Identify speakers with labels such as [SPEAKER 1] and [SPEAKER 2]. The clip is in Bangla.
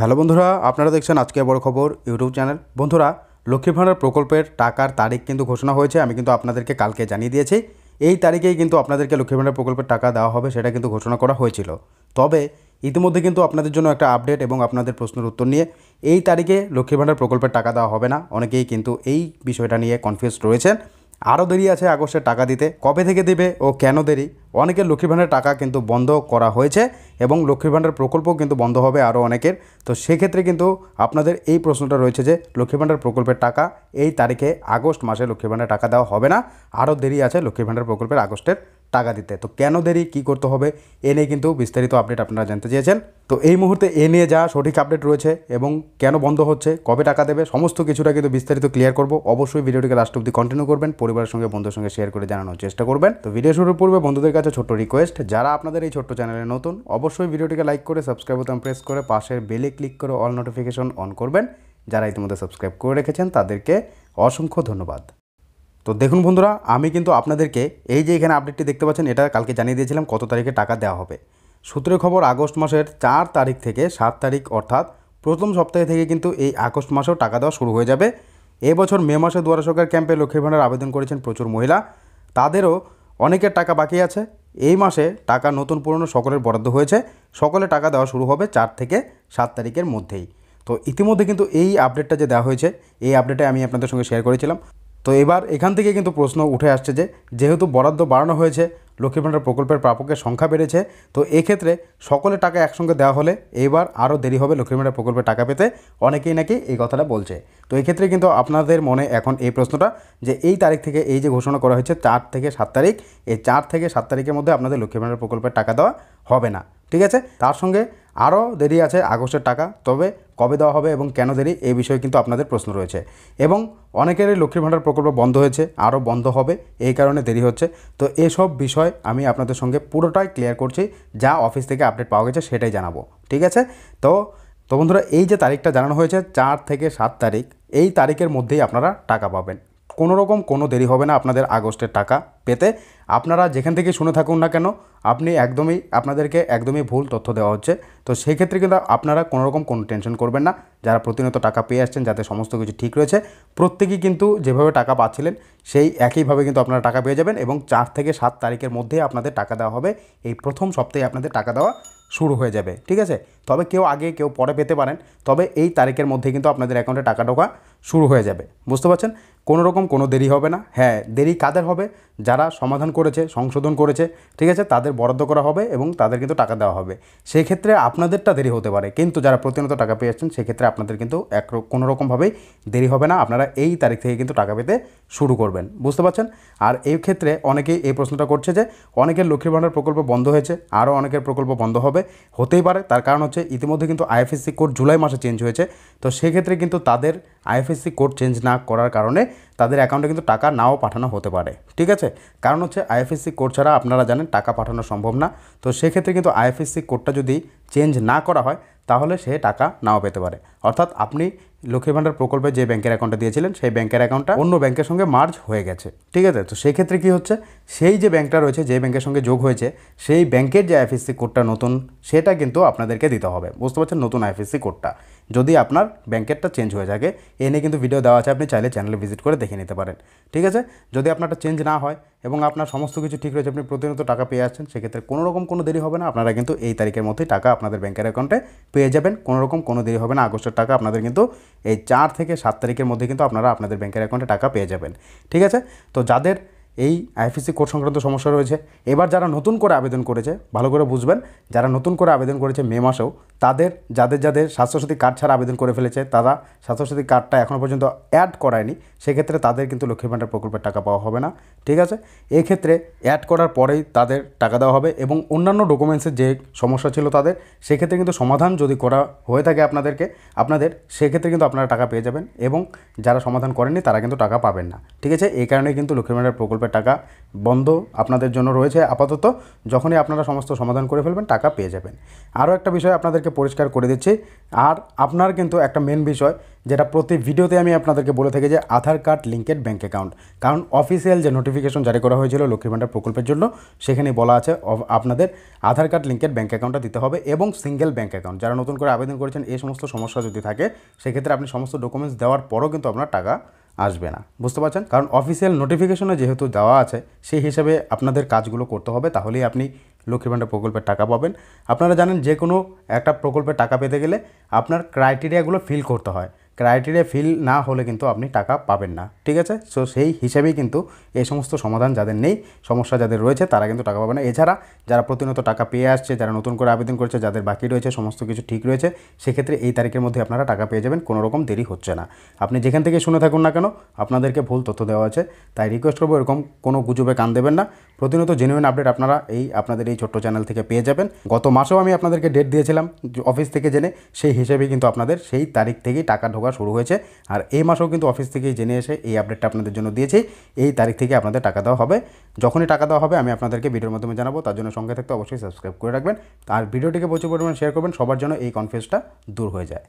[SPEAKER 1] হ্যালো বন্ধুরা আপনারা দেখছেন আজকে বড় খবর ইউটিউব চ্যানেল বন্ধুরা লক্ষ্মী ভাণ্ডার প্রকল্পের টাকার তারিখ কিন্তু ঘোষণা হয়েছে আমি কিন্তু আপনাদেরকে কালকে জানিয়ে দিয়েছি এই তারিখেই কিন্তু আপনাদেরকে লক্ষ্মী ভাণ্ডার প্রকল্পের টাকা দেওয়া হবে সেটা কিন্তু ঘোষণা করা হয়েছিল তবে ইতিমধ্যে কিন্তু আপনাদের জন্য একটা আপডেট এবং আপনাদের প্রশ্নের উত্তর নিয়ে এই তারিখে লক্ষ্মী ভাণ্ডার প্রকল্পের টাকা দেওয়া হবে না অনেকেই কিন্তু এই বিষয়টা নিয়ে কনফিউজ রয়েছেন আরও দেরি আছে আগস্টে টাকা দিতে কবে থেকে দেবে ও কেন দেরি অনেকের লক্ষ্মী ভাণ্ডারের টাকা কিন্তু বন্ধ করা হয়েছে এবং লক্ষ্মী ভাণ্ডার প্রকল্প কিন্তু বন্ধ হবে আরও অনেকের তো সেক্ষেত্রে কিন্তু আপনাদের এই প্রশ্নটা রয়েছে যে লক্ষ্মী ভাণ্ডার প্রকল্পের টাকা এই তারিখে আগস্ট মাসে লক্ষ্মী ভাণ্ডার টাকা দেওয়া হবে না আরও দেরি আছে লক্ষ্মী ভাণ্ডার প্রকল্পের আগস্টের টাকা দিতে তো কেন দেরি কি করতে হবে এ নিয়ে কিন্তু বিস্তারিত আপডেট আপনারা জানতে চেয়েছেন তো এই মুহূর্তে এ নিয়ে যা সঠিক আপডেট রয়েছে এবং কেন বন্ধ হচ্ছে কবে টাকা দেবে সমস্ত কিছুটা কিন্তু বিস্তারিত ক্লিয়ার করব অবশ্যই ভিডিওটিকে লাস্ট অব্দি কন্টিনিউ করবেন পরিবারের সঙ্গে বন্ধুর সঙ্গে শেয়ার করে জানানোর চেষ্টা করবেন তো ভিডিও শুরুর পূর্বে বন্ধুদের কাছে ছোট্ট রিকোয়েস্ট যারা আপনাদের এই ছোট্ট চ্যানেলে নতুন অবশ্যই ভিডিওটিকে লাইক করে সাবস্ক্রাইব বোতাম প্রেস করে পাশের বেলে ক্লিক করে অল নোটিফিকেশন অন করবেন যারা ইতিমধ্যে সাবস্ক্রাইব করে রেখেছেন তাদেরকে অসংখ্য ধন্যবাদ তো দেখুন বন্ধুরা আমি কিন্তু আপনাদেরকে এই যে এখানে আপডেটটি দেখতে পাচ্ছেন এটা কালকে জানিয়ে দিয়েছিলাম কত তারিখে টাকা দেওয়া হবে সূত্রের খবর আগস্ট মাসের চার তারিখ থেকে সাত তারিখ অর্থাৎ প্রথম সপ্তাহে থেকে কিন্তু এই আগস্ট মাসেও টাকা দেওয়া শুরু হয়ে যাবে এবছর মে মাসে দুয়ারা সরকার ক্যাম্পে লক্ষ্মীর ভাণ্ডার আবেদন করেছেন প্রচুর মহিলা তাদেরও অনেকের টাকা বাকি আছে এই মাসে টাকা নতুন পুরনো সকলের বরাদ্দ হয়েছে সকলে টাকা দেওয়া শুরু হবে চার থেকে সাত তারিখের মধ্যেই তো ইতিমধ্যে কিন্তু এই আপডেটটা যে দেওয়া হয়েছে এই আপডেটে আমি আপনাদের সঙ্গে শেয়ার করেছিলাম তো এবার এখান থেকে কিন্তু প্রশ্ন উঠে আসছে যে যেহেতু বরাদ্দ বাড়ানো হয়েছে লক্ষ্মী ভান্ডার প্রকল্পের প্রাপকের সংখ্যা বেড়েছে তো এক্ষেত্রে সকলে টাকা একসঙ্গে দেওয়া হলে এবার আরও দেরি হবে লক্ষ্মী ভান্ডার প্রকল্পের টাকা পেতে অনেকেই নাকি এই কথাটা বলছে তো এক্ষেত্রে কিন্তু আপনাদের মনে এখন এই প্রশ্নটা যে এই তারিখ থেকে এই যে ঘোষণা করা হয়েছে চার থেকে সাত তারিখ এই চার থেকে সাত তারিখের মধ্যে আপনাদের লক্ষ্মী ভান্ডার প্রকল্পের টাকা দেওয়া হবে না ঠিক আছে তার সঙ্গে আরও দেরি আছে আগস্টের টাকা তবে কবে দেওয়া হবে এবং কেন দেরি এই বিষয়ে কিন্তু আপনাদের প্রশ্ন রয়েছে এবং অনেকেরই লক্ষ্মীর ভাণ্ডার প্রকল্প বন্ধ হয়েছে আরও বন্ধ হবে এই কারণে দেরি হচ্ছে তো এসব বিষয় আমি আপনাদের সঙ্গে পুরোটাই ক্লিয়ার করছি যা অফিস থেকে আপডেট পাওয়া গেছে সেটাই জানাবো ঠিক আছে তো তো বন্ধুরা এই যে তারিখটা জানানো হয়েছে চার থেকে সাত তারিখ এই তারিখের মধ্যেই আপনারা টাকা পাবেন কোনো রকম কোনো দেরি হবে না আপনাদের আগস্টের টাকা পেতে আপনারা যেখান থেকে শুনে থাকুন না কেন আপনি একদমই আপনাদেরকে একদমই ভুল তথ্য দেওয়া হচ্ছে তো সেই ক্ষেত্রে কিন্তু আপনারা কোনো রকম কোনো টেনশন করবেন না যারা প্রতিনিয়ত টাকা পেয়ে আসছেন যাতে সমস্ত কিছু ঠিক রয়েছে প্রত্যেকেই কিন্তু যেভাবে টাকা পাচ্ছিলেন সেই একইভাবে কিন্তু আপনারা টাকা পেয়ে যাবেন এবং চার থেকে সাত তারিখের মধ্যে আপনাদের টাকা দেওয়া হবে এই প্রথম সপ্তাহে আপনাদের টাকা দেওয়া শুরু হয়ে যাবে ঠিক আছে তবে কেউ আগে কেউ পরে পেতে পারেন তবে এই তারিখের মধ্যে কিন্তু আপনাদের অ্যাকাউন্টে টাকা ঢোকা শুরু হয়ে যাবে বুঝতে পারছেন কোনো রকম কোনো দেরি হবে না হ্যাঁ দেরি কাদের হবে যারা সমাধান করেছে সংশোধন করেছে ঠিক আছে তাদের বরাদ্দ করা হবে এবং তাদের কিন্তু টাকা দেওয়া হবে সেই ক্ষেত্রে আপনাদেরটা দেরি হতে পারে কিন্তু যারা প্রতিনিয়ত টাকা পেয়ে আসছেন সেক্ষেত্রে আপনাদের কিন্তু এক কোনো রকমভাবেই দেরি হবে না আপনারা এই তারিখ থেকে কিন্তু টাকা পেতে শুরু করবেন বুঝতে পারছেন আর এই ক্ষেত্রে অনেকেই এই প্রশ্নটা করছে যে অনেকের লক্ষ্মীর ভাণ্ডার প্রকল্প বন্ধ হয়েছে আরও অনেকের প্রকল্প বন্ধ হবে হতেই পারে তার কারণ হচ্ছে ইতিমধ্যে কিন্তু আইএফএসসি কোড জুলাই মাসে চেঞ্জ হয়েছে তো সেক্ষেত্রে কিন্তু তাদের আইএফএসসি কোড চেঞ্জ না করার কারণে তাদের অ্যাকাউন্টে কিন্তু টাকা নাও পাঠানো হতে পারে ঠিক আছে কারণ হচ্ছে আইএফএসসি কোড ছাড়া আপনারা জানেন টাকা পাঠানো সম্ভব না তো সেক্ষেত্রে কিন্তু আইএফএসসি কোডটা যদি চেঞ্জ না করা হয় তাহলে সে টাকা নাও পেতে পারে অর্থাৎ আপনি লক্ষ্মী ভাণ্ডার প্রকল্পে যে ব্যাংকের অ্যাকাউন্টটা দিয়েছিলেন সেই ব্যাংকের অ্যাকাউন্টটা অন্য ব্যাংকের সঙ্গে মার্জ হয়ে গেছে ঠিক আছে তো সেই ক্ষেত্রে কী হচ্ছে সেই যে ব্যাংকটা রয়েছে যে ব্যাংকের সঙ্গে যোগ হয়েছে সেই ব্যাংকের যে আইএফএসসি কোডটা নতুন সেটা কিন্তু আপনাদেরকে দিতে হবে বুঝতে পারছেন নতুন আইএফএসসি কোডটা যদি আপনার ব্যাংকেরটা চেঞ্জ হয়ে থাকে এ নিয়ে কিন্তু ভিডিও দেওয়া আছে আপনি চাইলে চ্যানেলে ভিজিট করে দেখে নিতে পারেন ঠিক আছে যদি আপনারটা চেঞ্জ না হয় এবং আপনার সমস্ত কিছু ঠিক রয়েছে আপনি প্রতিনিয়ত টাকা পেয়ে আসছেন সেক্ষেত্রে কোনো রকম কোনো দেরি হবে না আপনারা কিন্তু এই তারিখের মধ্যেই টাকা আপনাদের ব্যাংকের অ্যাকাউন্টে পেয়ে যাবেন কোনো রকম কোনো দেরি হবে না আগস্টের টাকা আপনাদের কিন্তু এই চার থেকে সাত তারিখের মধ্যে কিন্তু আপনারা আপনাদের ব্যাংকের অ্যাকাউন্টে টাকা পেয়ে যাবেন ঠিক আছে তো যাদের এই আইএফএসি কোর্স সংক্রান্ত সমস্যা রয়েছে এবার যারা নতুন করে আবেদন করেছে ভালো করে বুঝবেন যারা নতুন করে আবেদন করেছে মে মাসেও তাদের যাদের যাদের স্বাস্থ্যসাথী কার্ড ছাড়া আবেদন করে ফেলেছে তারা স্বাস্থ্যসাথী কার্ডটা এখনও পর্যন্ত অ্যাড করায়নি সেক্ষেত্রে তাদের কিন্তু লক্ষ্মী ভাণ্ডার প্রকল্পের টাকা পাওয়া হবে না ঠিক আছে এক্ষেত্রে অ্যাড করার পরেই তাদের টাকা দেওয়া হবে এবং অন্যান্য ডকুমেন্টসের যে সমস্যা ছিল তাদের সেক্ষেত্রে কিন্তু সমাধান যদি করা হয়ে থাকে আপনাদেরকে আপনাদের সেক্ষেত্রে কিন্তু আপনারা টাকা পেয়ে যাবেন এবং যারা সমাধান করেননি তারা কিন্তু টাকা পাবেন না ঠিক আছে এই কারণে কিন্তু লক্ষ্মী ভাণ্ডার প্রকল্পের হাজার টাকা বন্ধ আপনাদের জন্য রয়েছে আপাতত যখনই আপনারা সমস্ত সমাধান করে ফেলবেন টাকা পেয়ে যাবেন আরও একটা বিষয় আপনাদেরকে পরিষ্কার করে দিচ্ছি আর আপনার কিন্তু একটা মেন বিষয় যেটা প্রতি ভিডিওতে আমি আপনাদেরকে বলে থাকি যে Aadhaar card linked bank account কারণ অফিসিয়াল যে নোটিফিকেশন জারি করা হয়েছিল লক্ষ্মী ভাণ্ডার প্রকল্পের জন্য সেখানে বলা আছে আপনাদের আধার কার্ড লিঙ্কেড ব্যাঙ্ক অ্যাকাউন্টটা দিতে হবে এবং সিঙ্গেল ব্যাঙ্ক অ্যাকাউন্ট যারা নতুন করে আবেদন করেছেন এই সমস্ত সমস্যা যদি থাকে সেক্ষেত্রে আপনি সমস্ত ডকুমেন্টস দেওয়ার পরও কিন্তু আপনার টাকা আসবে না বুঝতে পারছেন কারণ অফিসিয়াল নোটিফিকেশনে যেহেতু দেওয়া আছে সেই হিসাবে আপনাদের কাজগুলো করতে হবে তাহলেই আপনি লক্ষ্মী ভাণ্ডার প্রকল্পের টাকা পাবেন আপনারা জানেন যে কোনো একটা প্রকল্পের টাকা পেতে গেলে আপনার ক্রাইটেরিয়াগুলো ফিল করতে হয় ক্রাইটেরিয়া ফিল না হলে কিন্তু আপনি টাকা পাবেন না ঠিক আছে সো সেই হিসেবেই কিন্তু এই সমস্ত সমাধান যাদের নেই সমস্যা যাদের রয়েছে তারা কিন্তু টাকা পাবে না এছাড়া যারা প্রতিনিয়ত টাকা পেয়ে আসছে যারা নতুন করে আবেদন করেছে যাদের বাকি রয়েছে সমস্ত কিছু ঠিক রয়েছে সেক্ষেত্রে এই তারিখের মধ্যে আপনারা টাকা পেয়ে যাবেন কোনো রকম দেরি হচ্ছে না আপনি যেখান থেকে শুনে থাকুন না কেন আপনাদেরকে ভুল তথ্য দেওয়া আছে তাই রিকোয়েস্ট করবো এরকম কোনো গুজবে কান দেবেন না প্রতিনিয়ত জেনুইন আপডেট আপনারা এই আপনাদের এই ছোট্ট চ্যানেল থেকে পেয়ে যাবেন গত মাসেও আমি আপনাদেরকে ডেট দিয়েছিলাম অফিস থেকে জেনে সেই হিসেবে কিন্তু আপনাদের সেই তারিখ থেকেই টাকা ঢোকা শুরু হয়েছে আর এই মাসেও কিন্তু অফিস থেকেই জেনে এসে এই আপডেটটা আপনাদের জন্য দিয়েছি এই তারিখ থেকে আপনাদের টাকা দেওয়া হবে যখনই টাকা দেওয়া হবে আমি আপনাদেরকে ভিডিওর মাধ্যমে জানাবো তার জন্য সঙ্গে থাকতে অবশ্যই সাবস্ক্রাইব করে রাখবেন আর ভিডিওটিকে প্রচুর পরিমাণে শেয়ার করবেন সবার জন্য এই কনফিউজটা দূর হয়ে যায়